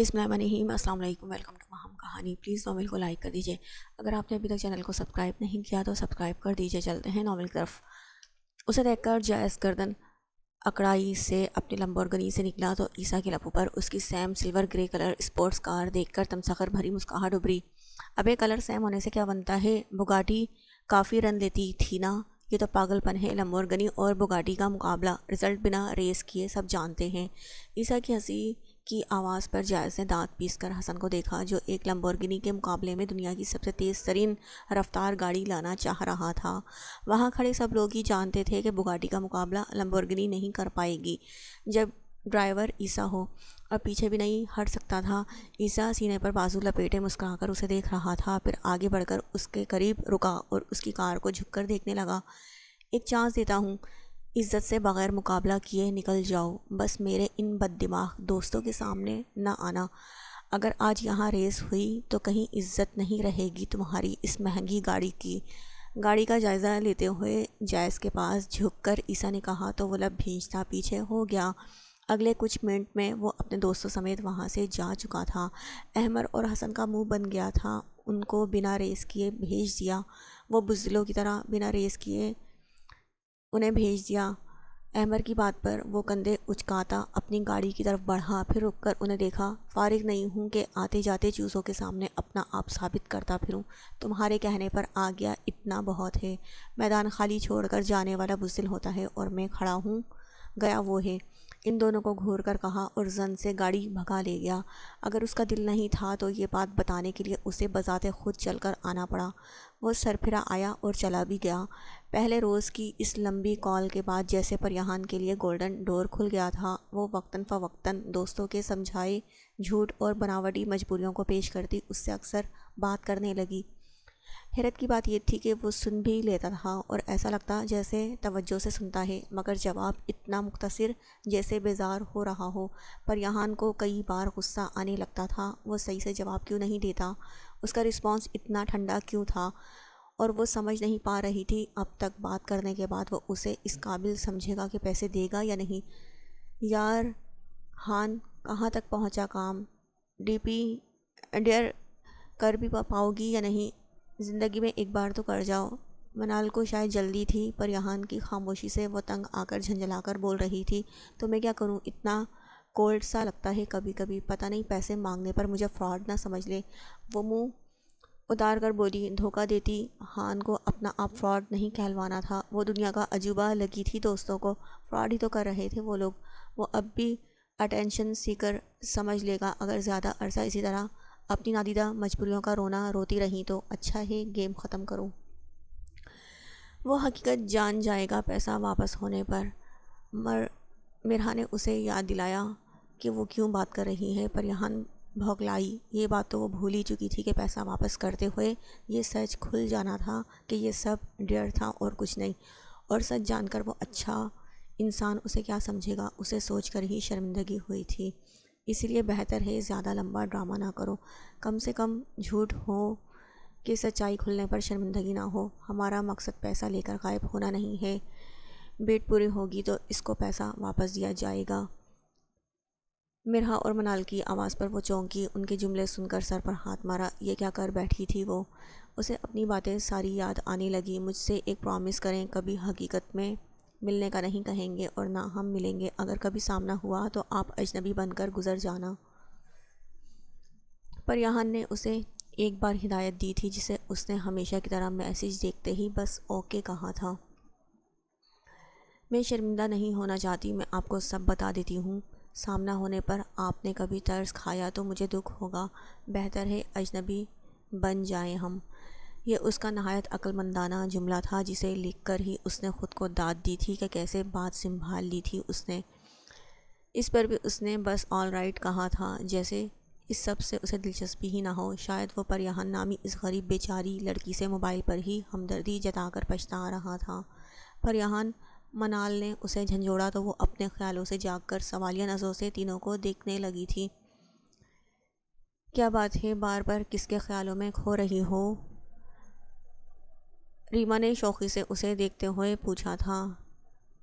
बिसमीम असल welcome to Meham कहानी प्लीज़ नावल को लाइक कर दीजिए अगर आपने अभी तक चैनल को सब्सक्राइब नहीं किया तो सब्सक्राइब कर दीजिए चलते हैं नावल की तरफ उसे देखकर जायस गर्दन अकड़ाई से अपने लंबोरगनी से निकला तो ईसा के लपू पर उसकी सैम silver grey colour sports car देखकर तमसखर भरी मुस्काहट उभरी अब ये कलर सैम होने से क्या बनता है बुगाटी काफ़ी रन देती थी ना ये तो पागलपन है लम्बोरगनी और बुगाटी का मुकाबला रिजल्ट बिना रेस किए सब जानते हैं ईसा की हंसी की आवाज़ पर जायज़ ने दांत पीस कर हसन को देखा जो एक लम्बोर्गिनी के मुकाबले में दुनिया की सबसे तेज़ तरीन रफ्तार गाड़ी लाना चाह रहा था वहाँ खड़े सब लोग ही जानते थे कि बुगाटी का मुकाबला लम्बोरगिनी नहीं कर पाएगी जब ड्राइवर ईसा हो और पीछे भी नहीं हट सकता था ईसा सीने पर बाजू लपेटे मुस्कुराकर उसे देख रहा था फिर आगे बढ़कर उसके करीब रुका और उसकी कार को झुककर देखने लगा एक चांस देता हूँ इज़्ज़त से बग़ैर मुकाबला किए निकल जाओ बस मेरे इन बद दिमाग दोस्तों के सामने ना आना अगर आज यहाँ रेस हुई तो कहीं इज़्ज़त नहीं रहेगी तुम्हारी इस महंगी गाड़ी की गाड़ी का जायज़ा लेते हुए जायज़ के पास झुककर ईसा ने कहा तो वो लब भींचता पीछे हो गया अगले कुछ मिनट में वो अपने दोस्तों समेत वहाँ से जा चुका था अहमर और हसन का मुंह बन गया था उनको बिना रेस किए भेज दिया वो बुजलों की तरह बिना रेस किए उन्हें भेज दिया अहमर की बात पर वो कंधे उचकाता अपनी गाड़ी की तरफ बढ़ा फिर रुक कर उन्हें देखा फारिग नहीं हूँ कि आते जाते चूसों के सामने अपना आप साबित करता फिरूँ तुम्हारे कहने पर आ गया इतना बहुत है मैदान खाली छोड़कर जाने वाला बुसिल होता है और मैं खड़ा हूँ गया वो है इन दोनों को घूर कर कहा और जन से गाड़ी भगा ले गया अगर उसका दिल नहीं था तो ये बात बताने के लिए उसे बजाते खुद चल कर आना पड़ा वो सरफिरा आया और चला भी गया पहले रोज़ की इस लंबी कॉल के बाद जैसे परयान के लिए गोल्डन डोर खुल गया था वो वक्तन फ़वक्ता दोस्तों के समझाए झूठ और बनावटी मजबूरियों को पेश करती उससे अक्सर बात करने लगी हैरत की बात ये थी कि वो सुन भी लेता था और ऐसा लगता जैसे तवज्जो से सुनता है मगर जवाब इतना मुख्तसर जैसे बेजार हो रहा हो पर यहाँ को कई बार गुस्सा आने लगता था वो सही से जवाब क्यों नहीं देता उसका रिस्पॉन्स इतना ठंडा क्यों था और वो समझ नहीं पा रही थी अब तक बात करने के बाद वो उसे इस काबिल समझेगा कि पैसे देगा या नहीं यार हान कहाँ तक पहुँचा काम डीपी डेयर कर भी पाओगी या नहीं ज़िंदगी में एक बार तो कर जाओ मनाल को शायद जल्दी थी पर यहाँ की खामोशी से वो तंग आकर झंझलाकर बोल रही थी तो मैं क्या करूँ इतना कोल्ड सा लगता है कभी कभी पता नहीं पैसे मांगने पर मुझे फ्रॉड ना समझ ले वो मुंह उतार कर बोली धोखा देती खान को अपना आप फ्रॉड नहीं कहलवाना था वो दुनिया का अजूबा लगी थी दोस्तों को फ्रॉड ही तो कर रहे थे वो लोग वो अब भी अटेंशन सीकर समझ लेगा अगर ज़्यादा अरसा इसी तरह अपनी नादीदा मजबूरियों का रोना रोती रहीं तो अच्छा ही गेम ख़त्म करो वो हकीकत जान जाएगा पैसा वापस होने पर मर मिरहा ने उसे याद दिलाया कि वो क्यों बात कर रही है पर यहाँ भोगलाई ये बात तो वो भूल ही चुकी थी कि पैसा वापस करते हुए ये सच खुल जाना था कि ये सब डर था और कुछ नहीं और सच जानकर वो अच्छा इंसान उसे क्या समझेगा उसे सोचकर ही शर्मिंदगी हुई थी इसलिए बेहतर है ज़्यादा लंबा ड्रामा ना करो कम से कम झूठ हो कि सच्चाई खुलने पर शर्मिंदगी ना हो हमारा मकसद पैसा लेकर गायब होना नहीं है बेट पूरी होगी तो इसको पैसा वापस दिया जाएगा मिरहा और मनाल की आवाज़ पर वो चौंकी उनके जुमले सुनकर सर पर हाथ मारा ये क्या कर बैठी थी वो उसे अपनी बातें सारी याद आने लगी मुझसे एक प्रॉमिस करें कभी हकीकत में मिलने का नहीं कहेंगे और ना हम मिलेंगे अगर कभी सामना हुआ तो आप अजनबी बनकर गुजर जाना पर यहाँ ने उसे एक बार हिदायत दी थी जिसे उसने हमेशा की तरह मैसेज देखते ही बस ओके कहा था मैं शर्मिंदा नहीं होना चाहती मैं आपको सब बता देती हूँ सामना होने पर आपने कभी तर्स खाया तो मुझे दुख होगा बेहतर है अजनबी बन जाएं हम यह उसका नहायत अक्लमंदाना जुमला था जिसे लिखकर ही उसने ख़ुद को दाद दी थी कि कैसे बात संभाल ली थी उसने इस पर भी उसने बस ऑल राइट कहा था जैसे इस सब से उसे दिलचस्पी ही ना हो शायद वो यहाँ नामी इस गरीब बेचारी लड़की से मोबाइल पर ही हमदर्दी जताकर पछता रहा था यहाँ मनाल ने उसे झंझोड़ा तो वो अपने ख्यालों से जागकर सवालिया नज़रों से तीनों को देखने लगी थी क्या बात है बार बार किसके ख्यालों में खो रही हो रीमा ने शौकी से उसे देखते हुए पूछा था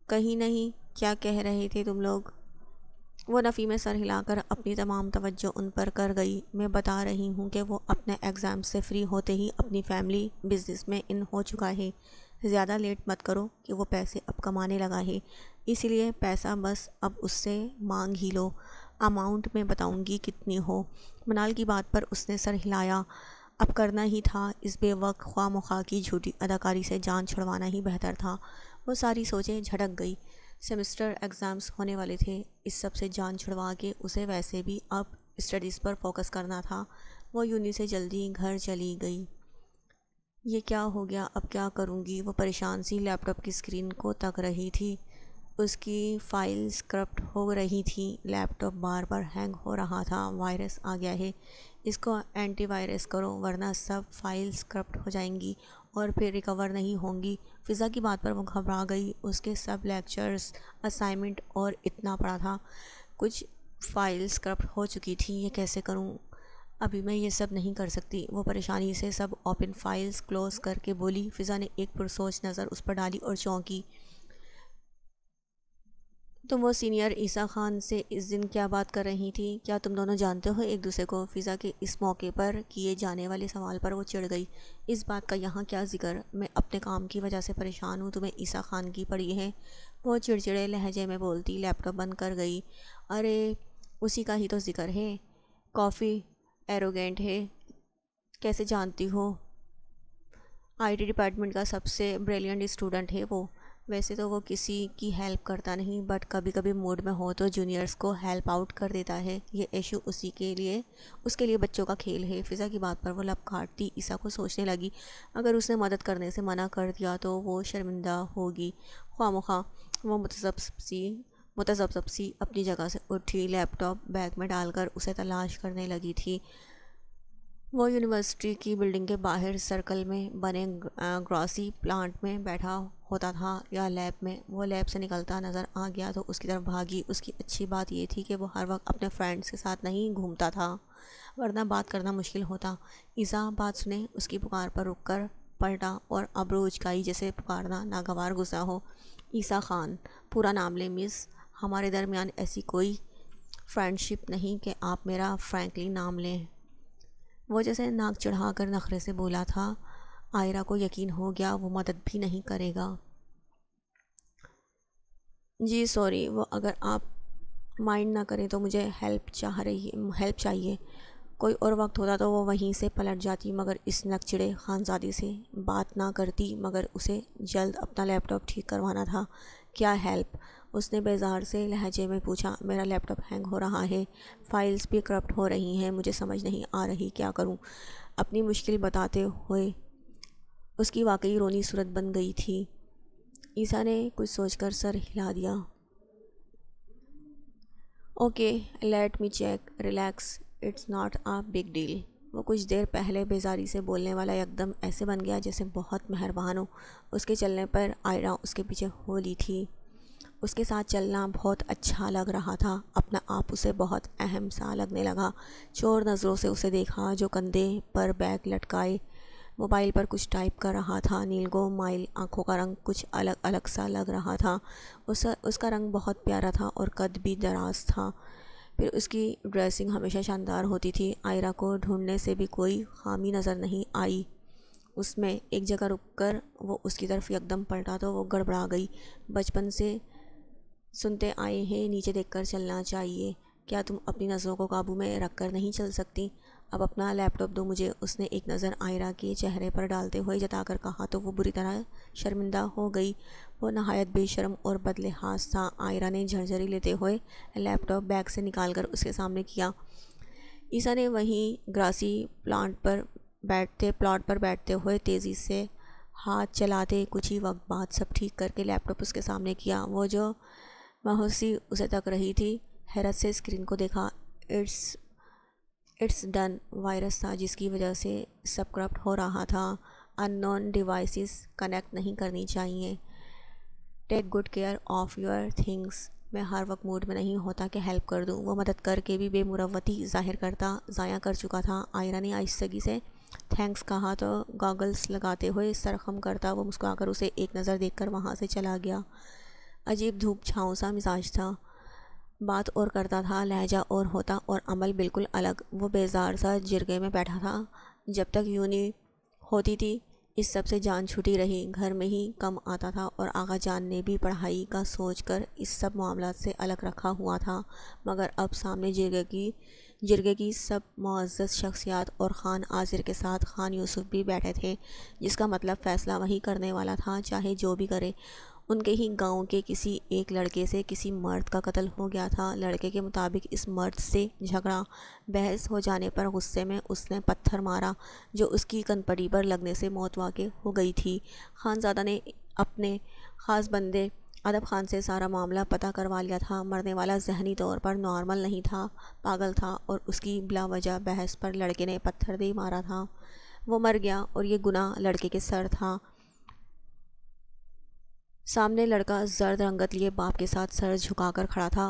कहीं नहीं क्या कह रहे थे तुम लोग वो नफ़ी में सर हिलाकर अपनी तमाम तवज्जो उन पर कर गई मैं बता रही हूँ कि वो अपने एग्ज़ाम से फ्री होते ही अपनी फैमिली बिजनेस में इन हो चुका है ज़्यादा लेट मत करो कि वो पैसे अब कमाने लगा है इसलिए पैसा बस अब उससे मांग ही लो अमाउंट में बताऊंगी कितनी हो मनाल की बात पर उसने सर हिलाया अब करना ही था इस बेवक़ ख्वा मुखा की झूठी अदाकारी से जान छुड़वाना ही बेहतर था वो सारी सोचें झटक गई सेमेस्टर एग्ज़ाम्स होने वाले थे इस सब से जान छुड़वा के उसे वैसे भी अब स्टडीज़ पर फोकस करना था वो यूनी से जल्दी घर चली गई ये क्या हो गया अब क्या करूँगी वो परेशान सी लैपटॉप की स्क्रीन को तक रही थी उसकी फाइल्स करप्ट हो रही थी लैपटॉप बार बार हैंग हो रहा था वायरस आ गया है इसको एंटीवायरस करो वरना सब फाइल्स करप्ट हो जाएंगी और फिर रिकवर नहीं होंगी फ़िज़ा की बात पर वो घबरा गई उसके सब लेक्चर्स असाइनमेंट और इतना पड़ा था कुछ फाइल्स करप्ट हो चुकी थी ये कैसे करूँ अभी मैं ये सब नहीं कर सकती वो परेशानी से सब ओपन फाइल्स क्लोज करके बोली फ़िज़ा ने एक पुरसोच नज़र उस पर डाली और चौंकी तुम तो वो सीनियर ईसा खान से इस दिन क्या बात कर रही थी क्या तुम दोनों जानते हो एक दूसरे को फ़िज़ा के इस मौके पर किए जाने वाले सवाल पर वो चिढ़ गई इस बात का यहाँ क्या जिक्र मैं अपने काम की वजह से परेशान हूँ तुम्हें ईसा खान की पड़ी है वो चिड़चिड़े लहजे में बोलती लैपटॉप बंद कर गई अरे उसी का ही तो जिक्र है कॉफ़ी एरोगेंट है कैसे जानती हो आईटी डिपार्टमेंट का सबसे ब्रिलियंट स्टूडेंट है वो वैसे तो वो किसी की हेल्प करता नहीं बट कभी कभी मूड में हो तो जूनियर्स को हेल्प आउट कर देता है ये इशू उसी के लिए उसके लिए बच्चों का खेल है फिज़ा की बात पर वो लप काटती ईसा को सोचने लगी अगर उसने मदद करने से मना कर दिया तो वो शर्मिंदा होगी खामोखा वो मुतसब सी मुतजब सी अपनी जगह से उठी लैपटॉप बैग में डालकर उसे तलाश करने लगी थी वो यूनिवर्सिटी की बिल्डिंग के बाहर सर्कल में बने ग्रॉसी प्लांट में बैठा होता था या लैब में वो लैब से निकलता नज़र आ गया तो उसकी तरफ भागी उसकी अच्छी बात ये थी कि वो हर वक्त अपने फ्रेंड्स के साथ नहीं घूमता था वरना बात करना मुश्किल होता ईज़ा बात सुने उसकी पुकार पर रुक कर पलटा और अब्रोज काई जैसे पुकारना नागवार गुस्सा हो ईसा खान पूरा नाम ले मिस हमारे दरमियान ऐसी कोई फ्रेंडशिप नहीं कि आप मेरा फ्रैंकली नाम लें वो जैसे नाक चढ़ाकर नखरे से बोला था आयरा को यकीन हो गया वो मदद भी नहीं करेगा जी सॉरी वो अगर आप माइंड ना करें तो मुझे हेल्प चाह रही हेल्प चाहिए कोई और वक्त होता तो वो वहीं से पलट जाती मगर इस नकचड़े खानजादी से बात ना करती मगर उसे जल्द अपना लैपटॉप ठीक करवाना था क्या हेल्प उसने बेजार से लहजे में पूछा मेरा लैपटॉप हैंग हो रहा है फ़ाइल्स भी करप्ट हो रही हैं मुझे समझ नहीं आ रही क्या करूं अपनी मुश्किल बताते हुए उसकी वाकई रोनी सूरत बन गई थी ईसा ने कुछ सोचकर सर हिला दिया okay let me check relax it's not a big deal वो कुछ देर पहले बेजारी से बोलने वाला एकदम ऐसे बन गया जैसे बहुत मेहरबान हो उसके चलने पर आयरा उसके पीछे हो ली थी उसके साथ चलना बहुत अच्छा लग रहा था अपना आप उसे बहुत अहम सा लगने लगा चोर नज़रों से उसे देखा जो कंधे पर बैग लटकाए मोबाइल पर कुछ टाइप कर रहा था नील गो माइल आँखों का रंग कुछ अलग अलग सा लग रहा था उस उसका रंग बहुत प्यारा था और कद भी दराज था फिर उसकी ड्रेसिंग हमेशा शानदार होती थी आयरा को ढूंढने से भी कोई खामी नज़र नहीं आई उसमें एक जगह रुककर वो उसकी तरफ एकदम पलटा तो वो गड़बड़ा गई बचपन से सुनते आए हैं नीचे देखकर चलना चाहिए क्या तुम अपनी नज़रों को काबू में रख कर नहीं चल सकती अब अपना लैपटॉप दो मुझे उसने एक नज़र आयरा के चेहरे पर डालते हुए जताकर कहा तो वो बुरी तरह शर्मिंदा हो गई वो नहायत बेशरम और बदले हाथ था आयरा ने झरझरी लेते हुए लैपटॉप बैग से निकाल कर उसके सामने किया ईसा ने वहीं ग्रासी प्लांट पर बैठते प्लाट पर बैठते हुए तेज़ी से हाथ चलाते कुछ ही वक्त बाद सब ठीक करके लैपटॉप उसके सामने किया वो जो महोसी उसे तक रही थी हैरत से स्क्रीन को देखा इट्स इट्स डन वायरस था जिसकी वजह से सब करप्ट हो रहा था अननोन डिवाइसेस कनेक्ट नहीं करनी चाहिए take good care of your things मैं हर वक्त मूड में नहीं होता कि हेल्प कर दूँ वो मदद करके भी बेमुरवती जाहिर करता ज़ाया कर चुका था आयरा ने आहिस्तगी से थैंक्स कहा तो गॉगल्स लगाते हुए सरखम करता वो मुस्कुराकर उसे एक नज़र देखकर वहाँ से चला गया अजीब धूप छाँव सा मिजाज था बात और करता था लहजा और होता और अमल बिल्कुल अलग वो बेजार सा जिरगे में बैठा था जब तक यूनी होती थी इस सब से जान छुटी रही घर में ही कम आता था और आगा जान ने भी पढ़ाई का सोच कर इस सब मामला से अलग रखा हुआ था मगर अब सामने जिरगे की जिरगे की सब मुआज़ शख्सियात और ख़ान आजिर के साथ ख़ान यूसुफ भी बैठे थे जिसका मतलब फ़ैसला वही करने वाला था चाहे जो भी करे उनके ही गांव के किसी एक लड़के से किसी मर्द का कत्ल हो गया था लड़के के मुताबिक इस मर्द से झगड़ा बहस हो जाने पर गुस्से में उसने पत्थर मारा जो उसकी कनपटी पर लगने से मौत वाक़ हो गई थी खानजादा ने अपने ख़ास बंदे अदब खान से सारा मामला पता करवा लिया था मरने वाला जहनी तौर पर नॉर्मल नहीं था पागल था और उसकी बिलावजह बहस पर लड़के ने पत्थर दे मारा था वो मर गया और ये गुनाह लड़के के सर था सामने लड़का जर्द रंगत लिए बाप के साथ सर झुकाकर खड़ा था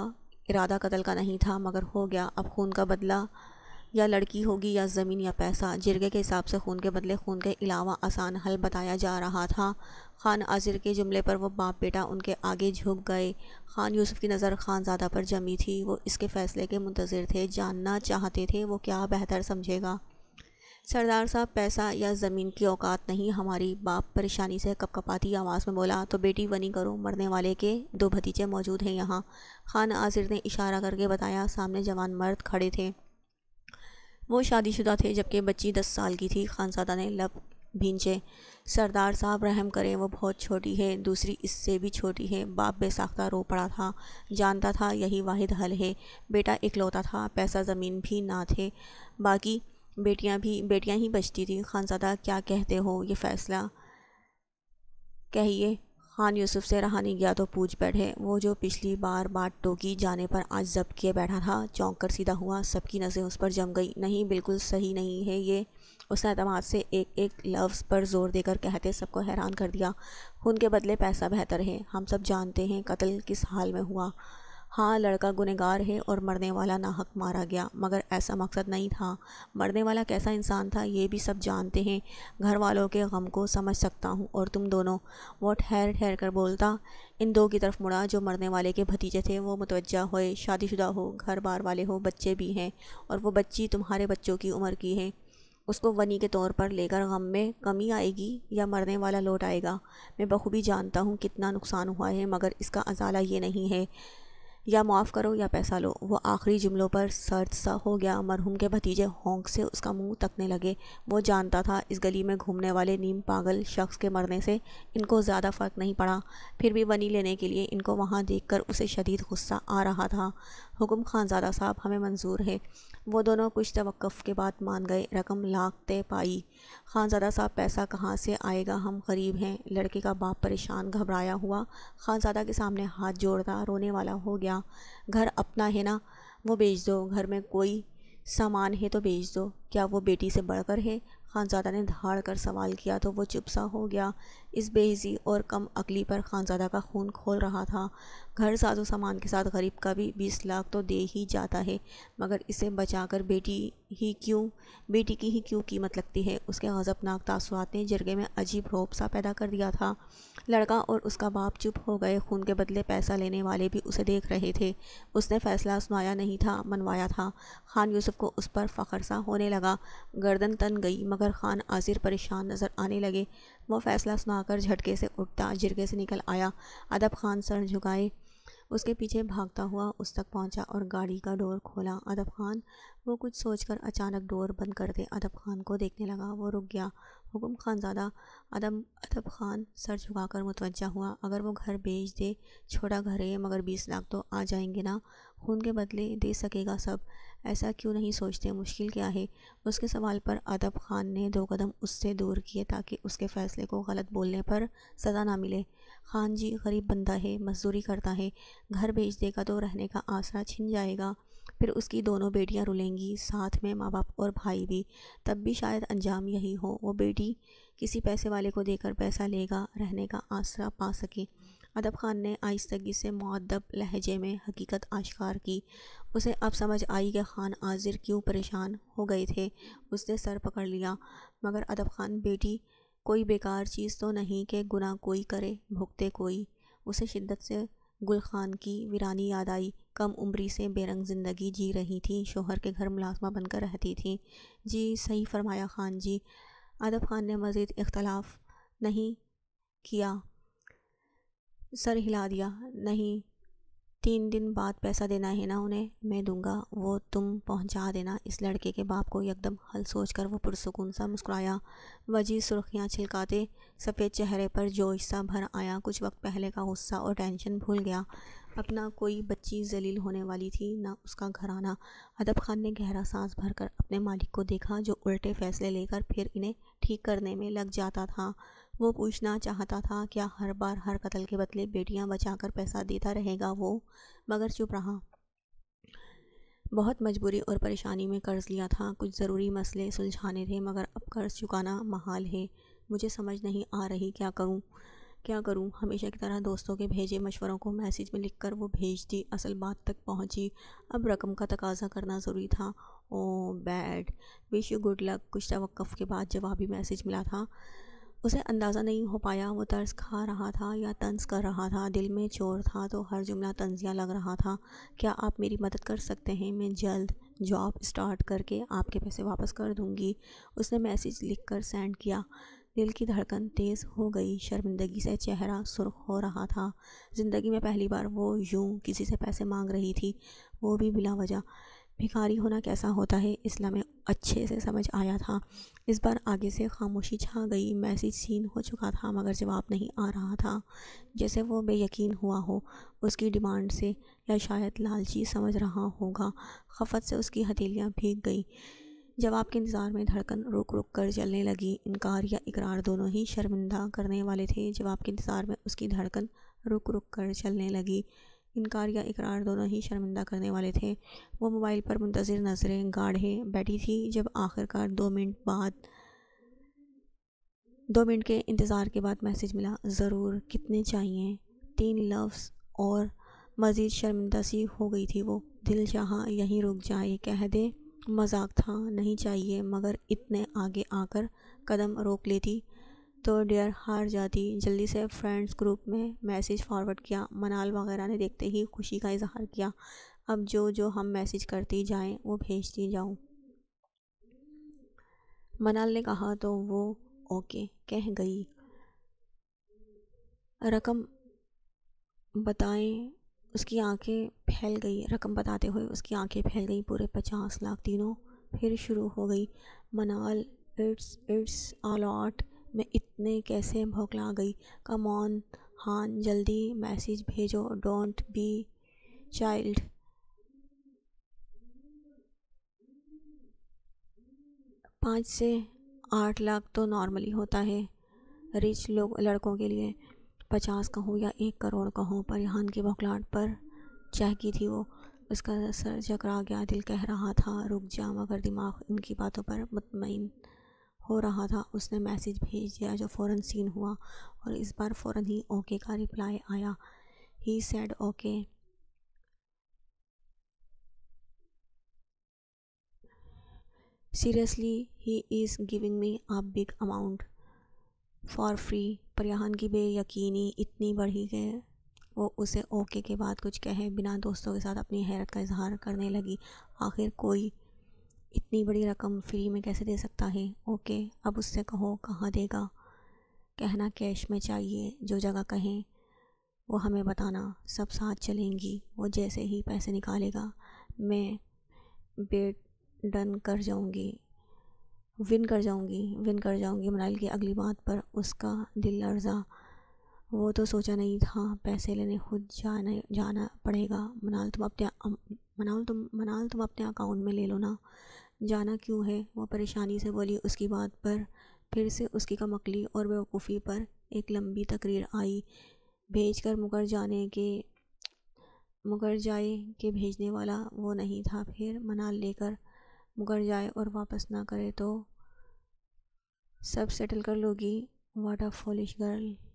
इरादा कत्ल का नहीं था मगर हो गया अब खून का बदला या लड़की होगी या ज़मीन या पैसा जिरगे के हिसाब से खून के बदले खून के अलावा आसान हल बताया जा रहा था खान आजिर के जुमले पर वो बाप बेटा उनके आगे झुक गए खान यूसुफ की नज़र ख़ान ज्यादा पर जमी थी वो इसके फ़ैसले के मुंतज़र थे जानना चाहते थे वो क्या बेहतर समझेगा सरदार साहब पैसा या ज़मीन की औकात नहीं हमारी बाप परेशानी से कपकपाती आवाज़ में बोला तो बेटी वनी करो मरने वाले के दो भतीजे मौजूद हैं यहाँ खान आसिर ने इशारा करके बताया सामने जवान मर्द खड़े थे वो शादीशुदा थे जबकि बच्ची दस साल की थी खानसादा ने लब भींचे सरदार साहब रहम करें वो बहुत छोटी है दूसरी इससे भी छोटी है बाप बेसाख्ता रो पड़ा था जानता था यही वाहिद हल है बेटा इकलौता था पैसा ज़मीन भी ना थे बाकी बेटियां भी बेटियां ही बचती थी खानजादा क्या कहते हो ये फ़ैसला कहिए खान यूसुफ से रहा नहीं गया तो पूछ बैठे वो जो पिछली बार बात टोकी जाने पर आज जब किए बैठा था चौंक कर सीधा हुआ सबकी नज़रें उस पर जम गई नहीं बिल्कुल सही नहीं है ये उसने अतमाद से एक एक लफ्ज़ पर जोर देकर कहते सबको हैरान कर दिया खून के बदले पैसा बेहतर है हम सब जानते हैं कत्ल किस हाल में हुआ हाँ लड़का गुनहगार है और मरने वाला नाहक मारा गया मगर ऐसा मकसद नहीं था मरने वाला कैसा इंसान था ये भी सब जानते हैं घर वालों के गम को समझ सकता हूँ और तुम दोनों वो ठहर ठहर कर बोलता इन दो की तरफ मुड़ा जो मरने वाले के भतीजे थे वो मुतवजा होए शादीशुदा हो घर बार वाले हो बच्चे भी हैं और वो बच्ची तुम्हारे बच्चों की उम्र की है उसको वनी के तौर पर लेकर गम में कमी आएगी या मरने वाला लौट आएगा मैं बखूबी जानता हूँ कितना नुकसान हुआ है मगर इसका अजाला ये नहीं है या माफ़ करो या पैसा लो वो आखिरी जुमलों पर सर्द सा हो गया मरहूम के भतीजे होंक से उसका मुंह तकने लगे वो जानता था इस गली में घूमने वाले नीम पागल शख्स के मरने से इनको ज़्यादा फ़र्क नहीं पड़ा फिर भी वनी लेने के लिए इनको वहाँ देखकर उसे शदीद गुस्सा आ रहा था हुकुम खानजादा साहब हमें मंजूर है वो दोनों कुछ तवक़ के बाद मान गए रकम लाख तय पाई खानजादा साहब पैसा कहाँ से आएगा हम गरीब हैं लड़के का बाप परेशान घबराया हुआ खानजादा के सामने हाथ जोड़ता रोने वाला हो गया ना घर अपना है ना वो बेच दो घर में कोई सामान है तो बेच दो क्या वो बेटी से बढ़कर है खानजादा ने धाड़ कर सवाल किया तो वो चुप सा हो गया इस बेजी और कम अकली पर खानजादा का खून खोल रहा था घर साजो सामान के साथ गरीब का भी बीस लाख तो दे ही जाता है मगर इसे बचाकर बेटी ही क्यों बेटी की ही क्यों कीमत लगती है उसके गज़बनाक तासुरात ने जरगे में अजीब रोप सा पैदा कर दिया था लड़का और उसका बाप चुप हो गए खून के बदले पैसा लेने वाले भी उसे देख रहे थे उसने फ़ैसला सुनाया नहीं था मनवाया था खान यूसुफ को उस पर फ़ख्र सा होने लगा गर्दन तन गई मगर खान आजिर परेशान नज़र आने लगे वह फैसला सुनाकर झटके से उठता जिरगे से निकल आया अदब खान सर झुकाए उसके पीछे भागता हुआ उस तक पहुंचा और गाड़ी का डोर खोला अदब खान वो कुछ सोचकर अचानक डोर बंद कर दे अदब खान को देखने लगा वो रुक गया हुकुम खान ज़्यादा अदम अदब खान सर झुकाकर मुतवजा हुआ अगर वो घर बेच दे छोटा घर है मगर बीस लाख तो आ जाएंगे ना खून के बदले दे सकेगा सब ऐसा क्यों नहीं सोचते मुश्किल क्या है उसके सवाल पर अदब खान ने दो कदम उससे दूर किए ताकि उसके फ़ैसले को गलत बोलने पर सज़ा ना मिले खान जी गरीब बंदा है मजदूरी करता है घर बेच देगा तो रहने का आसरा छिन जाएगा फिर उसकी दोनों बेटियां रुलेंगी साथ में माँ बाप और भाई भी तब भी शायद अंजाम यही हो वो बेटी किसी पैसे वाले को देकर पैसा लेगा रहने का आसरा पा सके अदब खान ने आहिस्तगी से मुद्दब लहजे में हकीकत आश्कार की उसे अब समझ आई कि खान आजिर क्यों परेशान हो गए थे उसने सर पकड़ लिया मगर अदब खान बेटी कोई बेकार चीज़ तो नहीं कि गुना कोई करे भुगते कोई उसे शिद्दत से गुल खान की वीरानी याद आई कम उम्री से बेरंग ज़िंदगी जी रही थी शोहर के घर मुलाजमा बनकर रहती थी जी सही फरमाया ख़ान जी आदब ख़ान ने मज़ीद इख्तलाफ नहीं किया सर हिला दिया नहीं तीन दिन बाद पैसा देना है ना उन्हें मैं दूंगा वो तुम पहुंचा देना इस लड़के के बाप को एकदम हल सोच कर वो पुरसकून सा मुस्कुराया वजी सुर्खियाँ छिलकाते सफ़ेद चेहरे पर जोश सा भर आया कुछ वक्त पहले का गुस्सा और टेंशन भूल गया अब ना कोई बच्ची जलील होने वाली थी ना उसका घराना अदब खान ने गहरा सांस भरकर अपने मालिक को देखा जो उल्टे फैसले लेकर फिर इन्हें ठीक करने में लग जाता था वो पूछना चाहता था क्या हर बार हर कत्ल के बदले बेटियां बचाकर पैसा देता रहेगा वो मगर चुप रहा बहुत मजबूरी और परेशानी में कर्ज़ लिया था कुछ ज़रूरी मसले सुलझाने थे मगर अब कर्ज़ चुकाना महाल है मुझे समझ नहीं आ रही क्या करूँ क्या करूँ हमेशा की तरह दोस्तों के भेजे मशवरों को मैसेज में लिख कर वो भेज दी असल बात तक पहुँची अब रकम का तकाजा करना ज़रूरी था oh bad wish you good luck कुछ तवक़ के बाद जवाबी मैसेज मिला था उसे अंदाज़ा नहीं हो पाया वो तर्स खा रहा था या तंज कर रहा था दिल में चोर था तो हर जुमला तंजिया लग रहा था क्या आप मेरी मदद कर सकते हैं मैं जल्द जॉब स्टार्ट करके आपके पैसे वापस कर दूंगी उसने मैसेज लिख कर सेंड किया दिल की धड़कन तेज़ हो गई शर्मिंदगी से चेहरा सुर्ख हो रहा था ज़िंदगी में पहली बार वो यूँ किसी से पैसे मांग रही थी वो भी बिला वजह भिखारी होना कैसा होता है इसलिए अच्छे से समझ आया था इस बार आगे से खामोशी छा गई मैसेज सीन हो चुका था मगर जवाब नहीं आ रहा था जैसे वो बेयकीन हुआ हो उसकी डिमांड से या शायद लालची समझ रहा होगा खफत से उसकी हथेलियाँ भीग गई जवाब के इंतज़ार में धड़कन रुक रुक कर चलने लगी इनकार या इकरार दोनों ही शर्मिंदा करने वाले थे जवाब के इंतज़ार में उसकी धड़कन रुक रुक कर चलने लगी इनकार या इकरार दोनों ही शर्मिंदा करने वाले थे वो मोबाइल पर मुंतज़र नज़रें गाढ़े बैठी थी जब आखिरकार दो मिनट बाद दो मिनट के इंतज़ार के बाद मैसेज मिला ज़रूर कितने चाहिए तीन लफ्स और मज़ीद शर्मिंदा सी हो गई थी वो दिल चाह यहीं रुक जाए कह दे मजाक था नहीं चाहिए मगर इतने आगे आकर कदम रोक लेती तो डियर हार जाती जल्दी से फ्रेंड्स ग्रुप में मैसेज फॉरवर्ड किया मनाल वगैरह ने देखते ही खुशी का इजहार किया अब जो जो हम मैसेज करती जाएं वो भेजती जाऊं मनाल ने कहा तो वो ओके कह गई रकम बताएं उसकी आंखें फैल गई रकम बताते हुए उसकी आंखें फैल गई पूरे पचास लाख तीनों फिर शुरू हो गई मनाल इट्स इट्स अलॉट मैं इतने कैसे भौकला गई कम ऑन हान जल्दी मैसेज भेजो डोंट बी चाइल्ड पाँच से आठ लाख तो नॉर्मली होता है रिच लोग लड़कों के लिए पचास का हो या एक करोड़ का हो परिहान की बौखलाहट पर चहकी थी वो उसका सर जकड़ा गया दिल कह रहा था रुक जा मगर दिमाग इनकी बातों पर मुतमिन हो रहा था उसने मैसेज भेज दिया जो फ़ौर सीन हुआ और इस बार फ़ौर ही ओके का रिप्लाई आया he said okay seriously he is giving me a big amount for free पर की बेयकीनी इतनी बढ़ी कि वो उसे ओके के बाद कुछ कहे बिना दोस्तों के साथ अपनी हैरत का इजहार करने लगी आखिर कोई इतनी बड़ी रकम फ्री में कैसे दे सकता है ओके अब उससे कहो कहाँ देगा कहना कैश में चाहिए जो जगह कहें वो हमें बताना सब साथ चलेंगी वो जैसे ही पैसे निकालेगा मैं बेड डन कर जाऊंगी विन कर जाऊंगी विन कर जाऊंगी मनाइल की अगली बात पर उसका दिल अर्जा वो तो सोचा नहीं था पैसे लेने खुद जाने जाना पड़ेगा मनाल तुम अपने मनाल तुम मनाल तुम अपने अकाउंट में ले लो ना जाना क्यों है वो परेशानी से बोली उसकी बात पर फिर से उसकी कमकली और बेवकूफ़ी पर एक लंबी तकरीर आई भेज कर मुकर जाने के मुकर जाए के भेजने वाला वो नहीं था फिर मनाल लेकर मुकर जाए और वापस ना करे तो सब सेटल कर लोगी वाट फॉलिश गर्ल